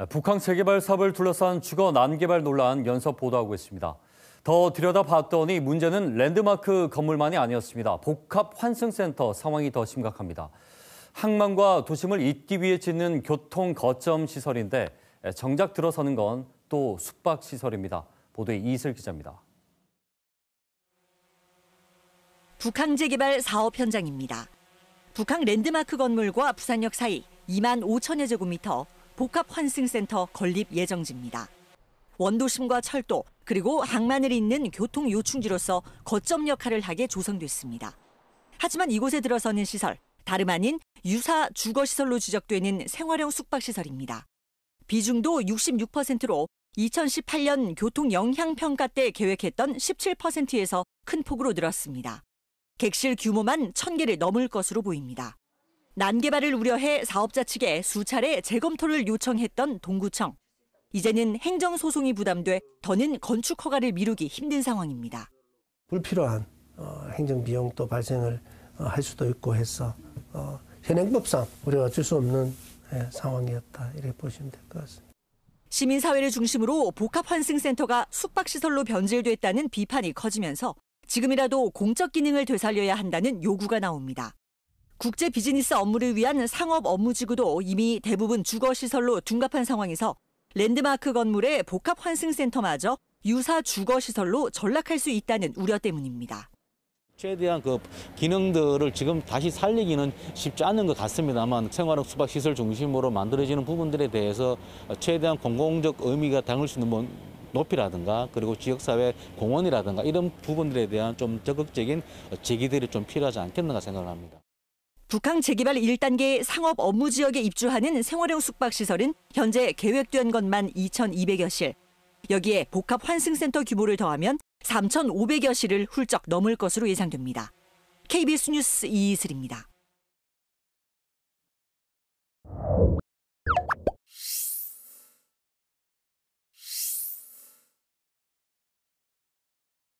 아, 북한 재개발 사업을 둘러싼 주거 난개발 논란 연속 보도하고 있습니다. 더 들여다봤더니 문제는 랜드마크 건물만이 아니었습니다. 복합 환승센터 상황이 더 심각합니다. 항만과 도심을 잇기 위해 짓는 교통 거점 시설인데 정작 들어서는 건 또 숙박 시설입니다. 보도에 이슬 기자입니다. 북항 재개발 사업 현장입니다. 북항 랜드마크 건물과 부산역 사이 2만 5천여 제곱미터 복합환승센터 건립 예정지입니다. 원도심과 철도 그리고 항만을 잇는 교통 요충지로서 거점 역할을 하게 조성됐습니다. 하지만 이곳에 들어서는 시설 다름 아닌 유사 주거 시설로 지적되는 생활형 숙박 시설입니다. 비중도 66%로 2018년 교통 영향 평가 때 계획했던 17%에서 큰 폭으로 늘었습니다. 객실 규모만 1000개를 넘을 것으로 보입니다. 난개발을 우려해 사업자 측에 수차례 재검토를 요청했던 동구청. 이제는 행정소송이 부담돼 더는 건축 허가를 미루기 힘든 상황입니다. 불필요한 어, 행정비용 또 발생을 어, 할 수도 있고 해서 어, 현행법상 우리가 어쩔 수 없는 예, 상황이었다 이렇게 보시면 될 것 같습니다. 시민사회를 중심으로 복합환승센터가 숙박시설로 변질됐다는 비판이 커지면서 지금이라도 공적 기능을 되살려야 한다는 요구가 나옵니다. 국제 비즈니스 업무를 위한 상업 업무 지구도 이미 대부분 주거 시설로 둔갑한 상황에서 랜드마크 건물의 복합 환승센터마저 유사 주거 시설로 전락할 수 있다는 우려 때문입니다. 최대한 그 기능들을 지금 다시 살리기는 쉽지 않은 것 같습니다만 생활 수박시설 중심으로 만들어지는 부분들에 대해서 최대한 공공적 의미가 담을 수 있는 뭐 높이라든가 그리고 지역사회 공헌이라든가 이런 부분들에 대한 좀 적극적인 제기들이 좀 필요하지 않겠는가 생각을 합니다. 북항 재개발 1단계 상업 업무 지역에 입주하는 생활용 숙박시설은 현재 계획된 것만 2,200여 실. 여기에 복합 환승센터 규모를 더하면 3,500여 실을 훌쩍 넘을 것으로 예상됩니다. KBS 뉴스 이슬입니다